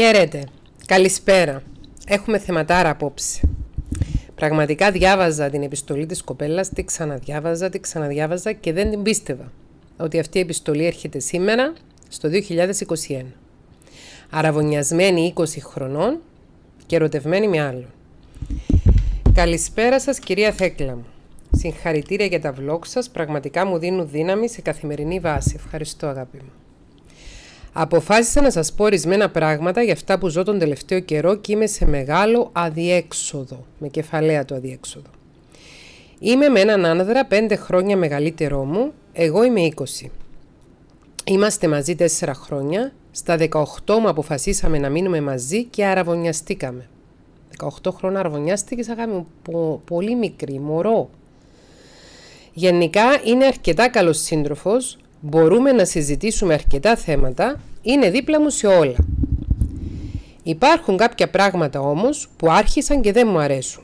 Χαίρετε. Καλησπέρα. Έχουμε θεματάρα απόψε. Πραγματικά διάβαζα την επιστολή της κοπέλας, τη ξαναδιάβαζα, τη ξαναδιάβαζα και δεν την πίστευα ότι αυτή η επιστολή έρχεται σήμερα στο 2021. Αραβωνιασμένη 20 χρονών και ερωτευμένη με άλλον. Καλησπέρα σας κυρία Θέκλα μου. Συγχαρητήρια για τα vlog σας, πραγματικά μου δίνουν δύναμη σε καθημερινή βάση. Ευχαριστώ αγάπη μου. Αποφάσισα να σας πω ορισμένα πράγματα για αυτά που ζω τον τελευταίο καιρό και είμαι σε μεγάλο αδιέξοδο, με κεφαλαία το αδιέξοδο. Είμαι με έναν άνδρα 5 χρόνια μεγαλύτερό μου, εγώ είμαι 20. Είμαστε μαζί 4 χρόνια, στα 18 μου αποφασίσαμε να μείνουμε μαζί και αραβωνιαστήκαμε. 18 χρόνια αραβωνιάστηκε σαν μου, πολύ μικρή, μωρό. Γενικά είναι αρκετά καλός σύντροφος, μπορούμε να συζητήσουμε αρκετά θέματα, είναι δίπλα μου σε όλα. Υπάρχουν κάποια πράγματα όμως που άρχισαν και δεν μου αρέσουν.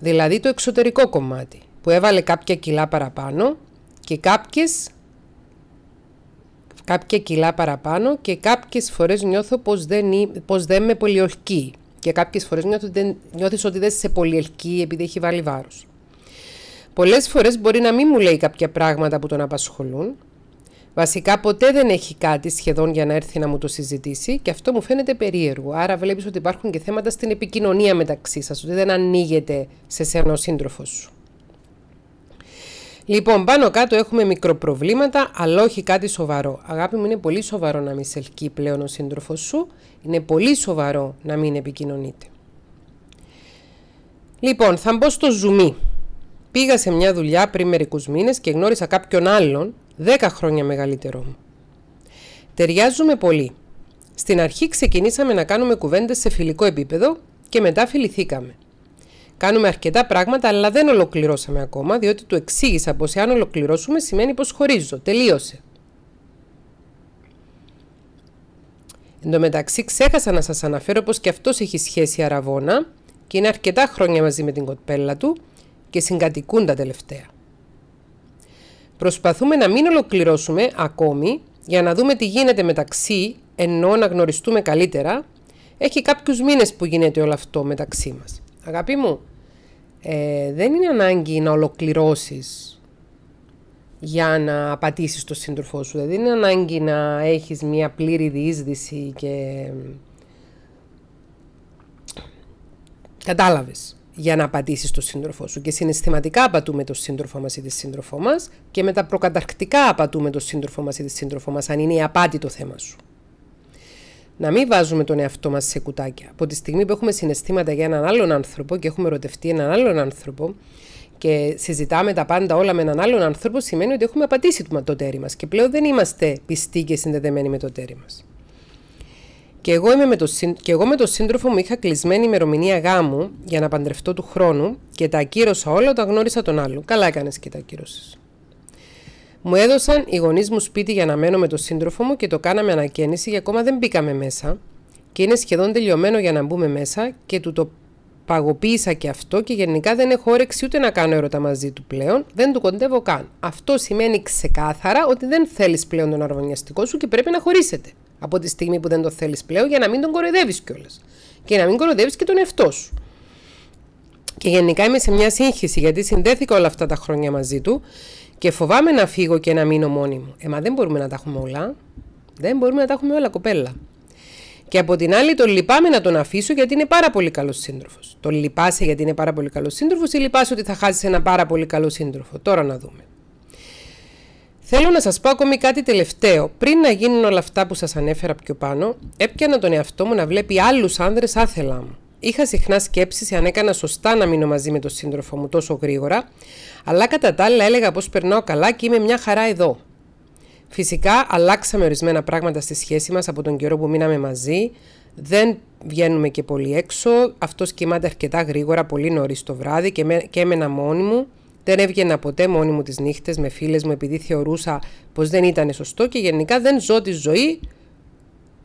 Δηλαδή το εξωτερικό κομμάτι που έβαλε κάποια κιλά παραπάνω και κάποιες κάποια κιλά παραπάνω και κάποιες φορές νιώθω πως δεν, πως δεν με πολιορκεί και κάποιες φορές νιώθω, νιώθεις ότι δεν σε πολιορκεί επειδή έχει βάλει βάρος. Πολλές φορές μπορεί να μην μου λέει κάποια πράγματα που τον απασχολούν Βασικά ποτέ δεν έχει κάτι σχεδόν για να έρθει να μου το συζητήσει και αυτό μου φαίνεται περίεργο. Άρα βλέπεις ότι υπάρχουν και θέματα στην επικοινωνία μεταξύ σας, ότι δεν ανοίγεται σε σένα ο σύντροφος σου. Λοιπόν, πάνω κάτω έχουμε μικροπροβλήματα, αλλά όχι κάτι σοβαρό. Αγάπη μου, είναι πολύ σοβαρό να μην σε ελκύει πλέον ο σύντροφος σου. Είναι πολύ σοβαρό να μην επικοινωνείτε. Λοιπόν, θα μπω στο ζουμί. Πήγα σε μια δουλειά πριν μερικούς μήνες και γνώρισα κάποιον άλλον 10 χρόνια μεγαλύτερό μου. Ταιριάζουμε πολύ. Στην αρχή ξεκινήσαμε να κάνουμε κουβέντες σε φιλικό επίπεδο και μετά φιληθήκαμε. Κάνουμε αρκετά πράγματα, αλλά δεν ολοκληρώσαμε ακόμα, διότι του εξήγησα πως εάν ολοκληρώσουμε σημαίνει πως χωρίζω. Τελείωσε. Εν τω μεταξύ, ξέχασα να σας αναφέρω πως και αυτός έχει σχέση αραβόνα και είναι αρκετά χρόνια μαζί με την κοπέλα του και συγκατοικούν τα τελευταία. Προσπαθούμε να μην ολοκληρώσουμε ακόμη για να δούμε τι γίνεται μεταξύ, ενώ να γνωριστούμε καλύτερα. Έχει κάποιους μήνες που γίνεται όλο αυτό μεταξύ μας. Αγάπη μου, ε, δεν είναι ανάγκη να ολοκληρώσεις για να απατήσεις το σύντροφό σου. Δεν είναι ανάγκη να έχεις μια πλήρη διείσδυση και... Κατάλαβες για να απαντήσεις τον σύντροφό σου. Και συναισθηματικά απατούμε τον σύντροφό μας ή τη σύντροφό μας και τα προκαταρκτικά απατούμε τον σύντροφό μας ή τη σύντροφό μας, αν είναι η απάτη το θέμα σου. Να μην βάζουμε τον εαυτό μας σε κουτάκια. Από τη στιγμή που έχουμε συναισθήματα για έναν άλλον άνθρωπο και έχουμε ερωτευτεί έναν άλλον άνθρωπο και συζητάμε τα πάντα όλα με έναν άλλον άνθρωπο, σημαίνει ότι έχουμε απαντήσει το τέρι μας και πλέον δεν είμαστε πιστοί και συνδεδεμένοι με το τέρι μας. Και εγώ, με το και εγώ με τον σύντροφο μου είχα κλεισμένη ημερομηνία γάμου για να παντρευτώ του χρόνου και τα ακύρωσα όλα όταν γνώρισα τον άλλο. Καλά έκανες και τα ακύρωσες. Μου έδωσαν οι γονείς μου σπίτι για να μένω με το σύντροφο μου και το κάναμε ανακαίνιση και ακόμα δεν μπήκαμε μέσα. Και είναι σχεδόν τελειωμένο για να μπούμε μέσα και του το παγωποίησα και αυτό και γενικά δεν έχω όρεξη ούτε να κάνω έρωτα μαζί του πλέον, δεν του κοντεύω καν. Αυτό σημαίνει ξεκάθαρα ότι δεν θέλεις πλέον τον αρμονιαστικό σου και πρέπει να χωρίσετε από τη στιγμή που δεν το θέλεις πλέον, για να μην τον κοροϊδεύεις κιόλας. Και να μην κοροϊδεύεις και τον εαυτό σου. Και γενικά είμαι σε μια σύγχυση γιατί συνδέθηκα όλα αυτά τα χρόνια μαζί του και φοβάμαι να φύγω και να μείνω μόνη μου. Ε, μα δεν μπορούμε να τα έχουμε όλα. Δεν μπορούμε να τα έχουμε όλα, κοπέλα. Και από την άλλη, τον λυπάμαι να τον αφήσω γιατί είναι πάρα πολύ καλός σύντροφος. Τον λυπάσαι γιατί είναι πάρα πολύ καλός σύντροφος ή λυπάσαι ότι θα χάσεις ένα πάρα πολύ καλό σύντροφο. Τώρα να δούμε. Θέλω να σας πω ακόμη κάτι τελευταίο. Πριν να γίνουν όλα αυτά που σας ανέφερα πιο πάνω, έπιανα τον εαυτό μου να βλέπει άλλους άνδρες άθελά μου. Είχα συχνά σκέψεις αν έκανα σωστά να μείνω μαζί με τον σύντροφο μου τόσο γρήγορα, αλλά κατά τα άλλα έλεγα πως περνάω καλά και είμαι μια χαρά εδώ. Φυσικά, αλλάξαμε ορισμένα πράγματα στη σχέση μας από τον καιρό που μείναμε μαζί. Δεν βγαίνουμε και πολύ έξω. Αυτό κοιμάται αρκετά γρήγορα, πολύ νωρίς το βράδυ και, και έμενα μόνη μου. Δεν έβγαινα ποτέ μόνη μου τις νύχτες με φίλες μου επειδή θεωρούσα πως δεν ήταν σωστό και γενικά δεν ζω τη ζωή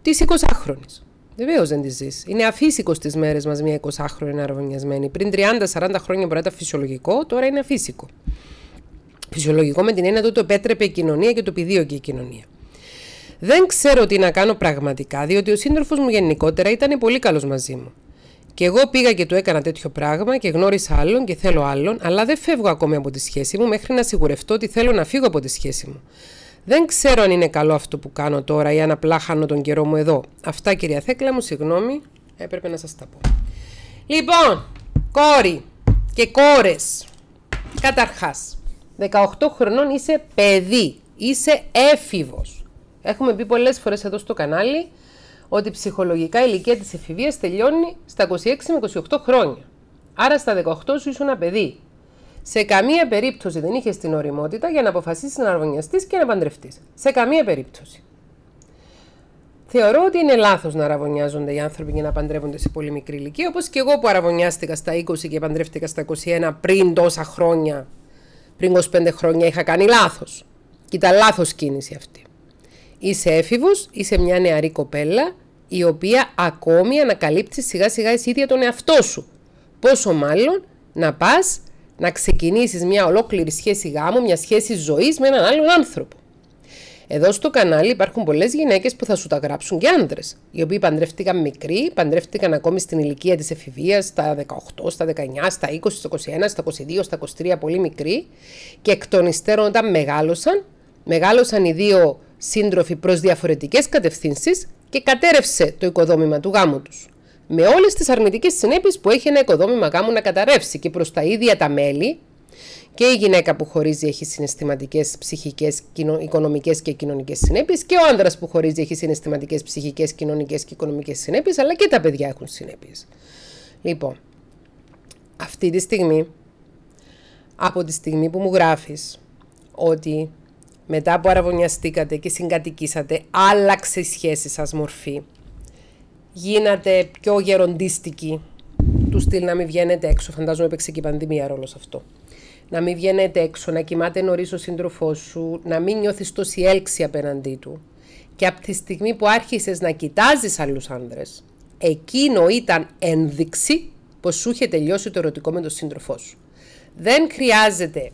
τη 20χρονη. Βεβαίως δεν της ζεις. Είναι αφύσικος στι μέρες μας μια 20χρονη αρμονιασμένη. Πριν 30-40 χρόνια μπορεί να ήταν φυσιολογικό, τώρα είναι αφύσικο. Φυσιολογικό με την έννοια ότι το επέτρεπε η κοινωνία και το και η κοινωνία. Δεν ξέρω τι να κάνω πραγματικά, διότι ο σύντροφος μου γενικότερα ήταν πολύ καλός μαζί μου. Και εγώ πήγα και του έκανα τέτοιο πράγμα και γνώρισα άλλον και θέλω άλλον, αλλά δεν φεύγω ακόμη από τη σχέση μου μέχρι να σιγουρευτώ ότι θέλω να φύγω από τη σχέση μου. Δεν ξέρω αν είναι καλό αυτό που κάνω τώρα ή αν απλά χάνω τον καιρό μου εδώ. Αυτά κυρία Θέκλα μου, συγγνώμη, έπρεπε να σας τα πω. Λοιπόν, κόρη και κόρες, καταρχάς, 18 χρονών είσαι παιδί, είσαι έφηβος. Έχουμε πει πολλές φορές εδώ στο κανάλι ότι ψυχολογικά η ηλικία της εφηβείας τελειώνει στα 26 με 28 χρόνια. Άρα στα 18 σου ήσουν ένα παιδί. Σε καμία περίπτωση δεν είχες την οριμότητα για να αποφασίσεις να αραβωνιαστείς και να παντρευτείς. Σε καμία περίπτωση. Θεωρώ ότι είναι λάθος να αραβωνιάζονται οι άνθρωποι και να παντρεύονται σε πολύ μικρή ηλικία. Όπως και εγώ που αραβωνιάστηκα στα 20 και παντρεύτηκα στα 21 πριν τόσα χρόνια, πριν 25 χρόνια, είχα κάνει λάθος. Και ήταν λάθος κίνηση αυτή. Είσαι έφηβος, είσαι μια νεαρή κοπέλα η οποία ακόμη ανακαλύπτει σιγά σιγά εσύ ίδια τον εαυτό σου. Πόσο μάλλον να πας να ξεκινήσεις μια ολόκληρη σχέση γάμου, μια σχέση ζωής με έναν άλλον άνθρωπο. Εδώ στο κανάλι υπάρχουν πολλές γυναίκες που θα σου τα γράψουν και άντρε, οι οποίοι παντρεύτηκαν μικροί, παντρεύτηκαν ακόμη στην ηλικία της εφηβείας, στα 18, στα 19, στα 20, στα 21, στα 22, στα 23, πολύ μικροί, και εκ των υστέρων όταν μεγάλωσαν, μεγάλωσαν οι δύο σύντροφοι προς διαφορετικές κατευθύνσεις και κατέρευσε το οικοδόμημα του γάμου τους. Με όλες τις αρνητικές συνέπειες που έχει ένα οικοδόμημα γάμου να καταρρεύσει και προς τα ίδια τα μέλη, και η γυναίκα που χωρίζει έχει συναισθηματικές, ψυχικές, οικονομικές και κοινωνικές συνέπειες, και ο άνδρας που χωρίζει έχει συναισθηματικές, ψυχικές, κοινωνικές και οικονομικές συνέπειες, αλλά και τα παιδιά έχουν συνέπειες. Λοιπόν, αυτή τη στιγμή, από τη στιγμή που μου γράφεις ότι μετά που αραβωνιαστήκατε και συγκατοικήσατε, άλλαξε η σχέση σας μορφή. Γίνατε πιο γεροντίστικοι, του στυλ να μην βγαίνετε έξω. Φαντάζομαι έπαιξε και η πανδημία ρόλο σε αυτό. Να μην βγαίνετε έξω, να κοιμάται νωρίς ο σύντροφός σου, να μην νιώθεις τόση έλξη απέναντί του. Και από τη στιγμή που άρχισες να κοιτάζεις άλλους άντρε, εκείνο ήταν ένδειξη πως σου είχε τελειώσει το ερωτικό με τον σύντροφό σου. Δεν χρειάζεται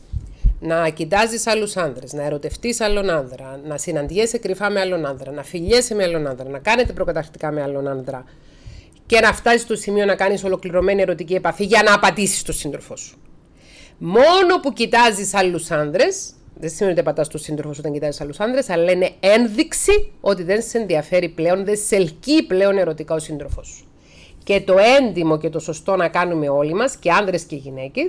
να κοιτάζεις άλλους άνδρες, να ερωτευτείς άλλον άνδρα, να συναντιέσαι κρυφά με άλλον άνδρα, να φιλιέσαι με άλλον άνδρα, να κάνετε προκαταρκτικά με άλλον άνδρα και να φτάσεις στο σημείο να κάνεις ολοκληρωμένη ερωτική επαφή για να απαντήσεις τον σύντροφό σου. Μόνο που κοιτάζεις άλλους άνδρες, δεν σημαίνει ότι πατά τον σύντροφο σου όταν κοιτάζεις άλλους άνδρες, αλλά είναι ένδειξη ότι δεν σε ενδιαφέρει πλέον, δεν σε ελκύει πλέον ερωτικά ο σύντροφός Και το έντιμο και το σωστό να κάνουμε όλοι μας, και άνδρες και γυναίκες,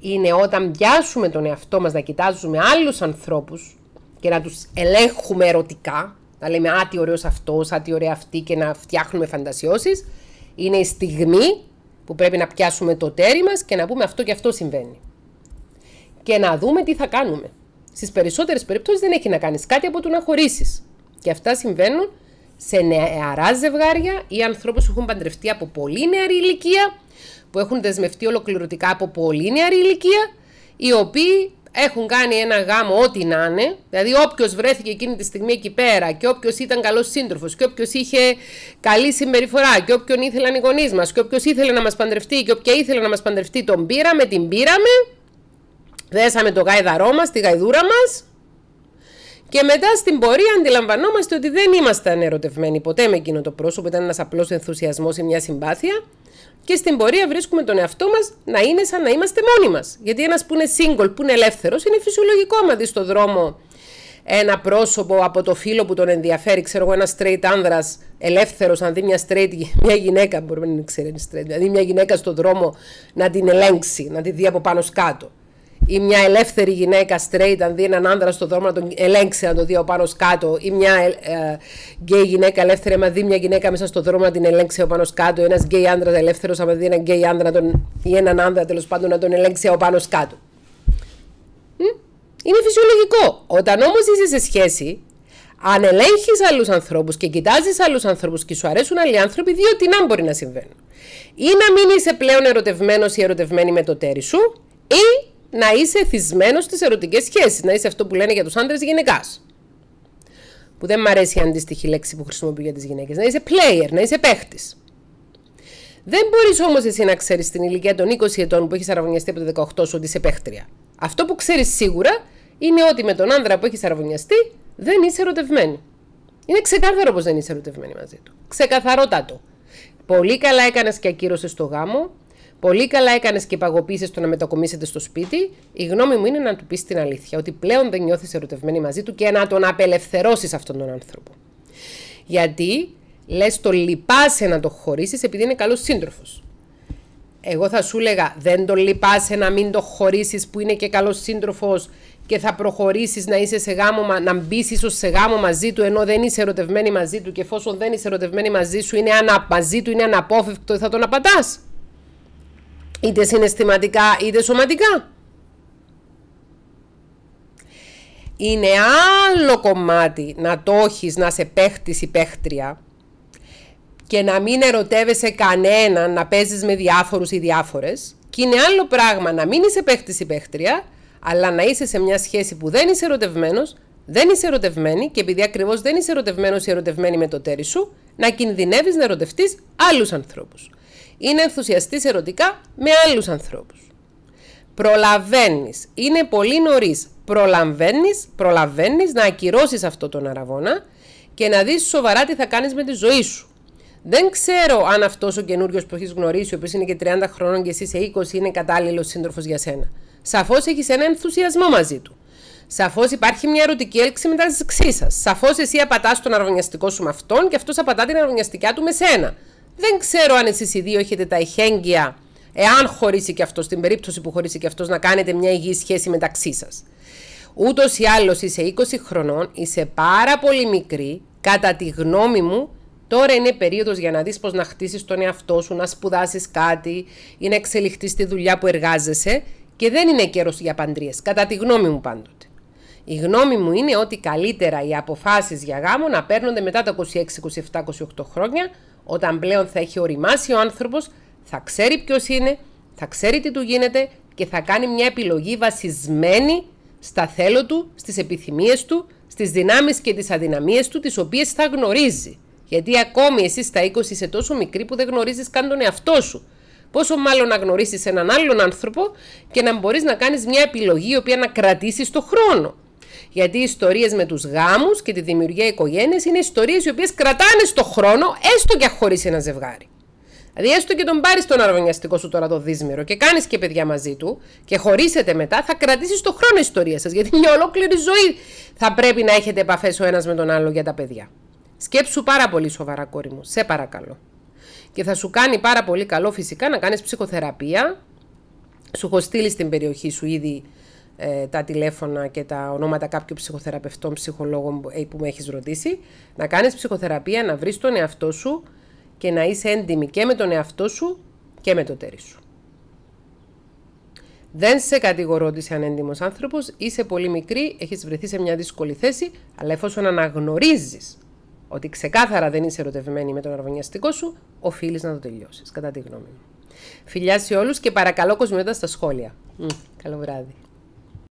είναι όταν πιάσουμε τον εαυτό μας να κοιτάζουμε άλλους ανθρώπους και να τους ελέγχουμε ερωτικά, να λέμε «Α, τι ωραίος αυτός, α, τι ωραία ωραια αυτη και να φτιάχνουμε φαντασιώσεις, είναι η στιγμή που πρέπει να πιάσουμε το τέρι μας και να πούμε «Αυτό και αυτό συμβαίνει» και να δούμε τι θα κάνουμε. Στις περισσότερες περιπτώσεις δεν έχει να κάνεις κάτι από το να χωρίσεις. Και αυτά συμβαίνουν σε νεαρά ζευγάρια ή ανθρώπους που έχουν παντρευτεί από πολύ νεαρή ηλικία που έχουν δεσμευτεί ολοκληρωτικά από πολύ νεαρή ηλικία, οι οποίοι έχουν κάνει ένα γάμο ό,τι να είναι. Δηλαδή, όποιος βρέθηκε εκείνη τη στιγμή εκεί πέρα και όποιος ήταν καλός σύντροφος και όποιος είχε καλή συμπεριφορά και όποιον ήθελαν οι γονείς μας και όποιος ήθελε να μας παντρευτεί και όποια ήθελε να μας παντρευτεί, τον πήραμε, την πήραμε. Δέσαμε το γαϊδαρό μας, τη γαϊδούρα μας. Και μετά στην πορεία αντιλαμβανόμαστε ότι δεν ήμασταν ερωτευμένοι ποτέ με εκείνο το πρόσωπο. Ήταν ένας απλός ενθουσιασμός ή μια συμπάθεια. Και στην πορεία βρίσκουμε τον εαυτό μας να είναι σαν να είμαστε μόνοι μας. Γιατί ένας που είναι single, που είναι ελεύθερος, είναι φυσιολογικό να δει στον δρόμο ένα πρόσωπο από το φίλο που τον ενδιαφέρει, ξέρω εγώ, ένας straight άνδρας ελεύθερος, να δει μια straight, μια γυναίκα, μπορεί να είναι ξέρει straight, δηλαδή μια γυναίκα στον δρόμο να την ελέγξει, να τη δει από πάνω σκάτω ή μια ελεύθερη γυναίκα straight αν δει έναν άνδρα στον δρόμο να τον ελέγξει να τον δει πάνω κάτω ή μια γκέι ε, γυναίκα ελεύθερη άμα δει μια γυναίκα μέσα στο δρόμο να την ελέγξει ο πάνω κάτω ένας γκέι άνδρας ελεύθερος άμα δει έναν γκέι άνδρα τον, ή έναν άνδρα τέλος πάντων να τον ελέγξει πάνω κάτω. Είναι φυσιολογικό. Όταν όμως είσαι σε σχέση αν ελέγχεις άλλους ανθρώπους και κοιτάζεις άλλους ανθρώπους και σου αρέσουν άλλοι άνθρωποι, διότι να μπορεί να συμβαίνουν. Ή να μην είσαι πλέον ερωτευμένος ή ερωτευμένη με το τέρι σου, ή να είσαι θυσμένο στις ερωτικές σχέσεις. Να είσαι αυτό που λένε για τους άντρες γυναικάς. Που δεν μ' αρέσει η αντίστοιχη λέξη που χρησιμοποιεί για τις γυναίκες. Να είσαι player, να είσαι παίχτης. Δεν μπορείς όμως εσύ να ξέρεις στην ηλικία των 20 ετών που έχεις αραβωνιαστεί από το 18 σου ότι είσαι παίχτρια. Αυτό που ξέρεις σίγουρα είναι ότι με τον άνδρα που έχεις αραβωνιαστεί δεν είσαι ερωτευμένη. Είναι ξεκάθαρο πως δεν είσαι ερωτευμένη μαζί του. Ξεκαθαρότατο. Πολύ καλά έκανες και ακύρωσες το γάμο. Πολύ καλά έκανες και παγωπήσει το να μετακομίσετε στο σπίτι. Η γνώμη μου είναι να του πεις την αλήθεια, ότι πλέον δεν νιώθεις ερωτευμένη μαζί του και να τον απελευθερώσεις αυτόν τον άνθρωπο. Γιατί λες, το λυπάσαι να το χωρίσεις επειδή είναι καλός σύντροφος. Εγώ θα σου έλεγα, δεν το λυπάσαι να μην το χωρίσεις που είναι και καλός σύντροφος και θα προχωρήσεις να είσαι σε γάμο, να μπεις ίσως σε γάμο μαζί του, ενώ δεν είσαι ερωτευμένη μαζί του και εφόσον δεν είσαι ερωτευμένη μαζί σου, είναι ανα, του, είναι αναπόφευκτο, θα τον απαντάς είτε συναισθηματικά είτε σωματικά. Είναι άλλο κομμάτι να το έχεις να σε παίχτης ή παίχτρια και να μην ερωτεύεσαι κανέναν, να παίζεις με διάφορους ή διάφορες και είναι άλλο πράγμα να μην είσαι παίχτης ή παίχτρια αλλά να είσαι σε μια σχέση που δεν είσαι ερωτευμένος, δεν είσαι ερωτευμένη και επειδή ακριβώς δεν είσαι ερωτευμένος ή ερωτευμένη με το τέρι σου, να κινδυνεύεις να ερωτευτείς άλλους ανθρώπους είναι ενθουσιαστής ερωτικά με άλλους ανθρώπους. Προλαβαίνεις. Είναι πολύ νωρίς. Προλαμβαίνεις, προλαβαίνεις να ακυρώσεις αυτό τον αραβόνα και να δεις σοβαρά τι θα κάνεις με τη ζωή σου. Δεν ξέρω αν αυτός ο καινούριος που έχεις γνωρίσει, ο οποίος είναι και 30 χρόνων και εσύ σε 20, είναι κατάλληλος σύντροφος για σένα. Σαφώς έχεις ένα ενθουσιασμό μαζί του. Σαφώς υπάρχει μια ερωτική έλξη μεταξύ σας. Σαφώς εσύ απατάς τον αρβωνιαστικό σου με αυτόν και αυτός απατά την αραβωνιαστικά του με σένα. Δεν ξέρω αν εσείς οι δύο έχετε τα ηχέγγυα, εάν χωρίσει και αυτός, στην περίπτωση που χωρίσει και αυτός, να κάνετε μια υγιή σχέση μεταξύ σας. Ούτως ή άλλως είσαι 20 χρονών, είσαι πάρα πολύ μικρή. Κατά τη γνώμη μου, τώρα είναι περίοδος για να δεις πώς να χτίσεις τον εαυτό σου, να σπουδάσεις κάτι ή να εξελιχθείς τη δουλειά που εργάζεσαι. Και δεν είναι καιρός για παντρίες, κατά τη γνώμη μου πάντοτε. Η γνώμη μου είναι ότι καλύτερα οι αποφάσεις για γάμο να παίρνονται μετά τα 26, 27, 28 χρόνια όταν πλέον θα έχει οριμάσει ο άνθρωπος, θα ξέρει ποιος είναι, θα ξέρει τι του γίνεται και θα κάνει μια επιλογή βασισμένη στα θέλω του, στις επιθυμίες του, στις δυνάμεις και τις αδυναμίες του, τις οποίες θα γνωρίζει. Γιατί ακόμη εσύ στα 20 είσαι τόσο μικρή που δεν γνωρίζεις καν τον εαυτό σου. Πόσο μάλλον να γνωρίσεις έναν άλλον άνθρωπο και να μπορείς να κάνεις μια επιλογή η οποία να κρατήσεις το χρόνο. Γιατί οι ιστορίες με τους γάμους και τη δημιουργία οικογένειας είναι ιστορίες οι οποίες κρατάνε στο χρόνο, έστω και χωρί ένα ζευγάρι. Δηλαδή, έστω και τον πάρεις τον αρμονιαστικό σου τώρα το δίσμηρο και κάνεις και παιδιά μαζί του και χωρίσετε μετά, θα κρατήσεις το χρόνο η ιστορία σας. Γιατί μια ολόκληρη ζωή θα πρέπει να έχετε επαφές ο ένας με τον άλλο για τα παιδιά. Σκέψου πάρα πολύ σοβαρά, κόρη μου. Σε παρακαλώ. Και θα σου κάνει πάρα πολύ καλό φυσικά να κάνεις ψυχοθεραπεία. Σου έχω στείλει στην περιοχή σου ήδη ε, τα τηλέφωνα και τα ονόματα κάποιων ψυχοθεραπευτών, ψυχολόγων ε, που με έχεις ρωτήσει, να κάνεις ψυχοθεραπεία, να βρεις τον εαυτό σου και να είσαι έντιμη και με τον εαυτό σου και με το τέρι σου. Δεν σε κατηγορώ ότι είσαι ανέντιμος άνθρωπος, είσαι πολύ μικρή, έχεις βρεθεί σε μια δύσκολη θέση, αλλά εφόσον αναγνωρίζεις ότι ξεκάθαρα δεν είσαι ερωτευμένη με τον αρβωνιαστικό σου, οφείλεις να το τελειώσεις. Κατά τη γνώμη μου. Φιλιά σε όλους και παρακαλώ κοσμιότητα στα σχόλια. Μ, καλό βράδυ.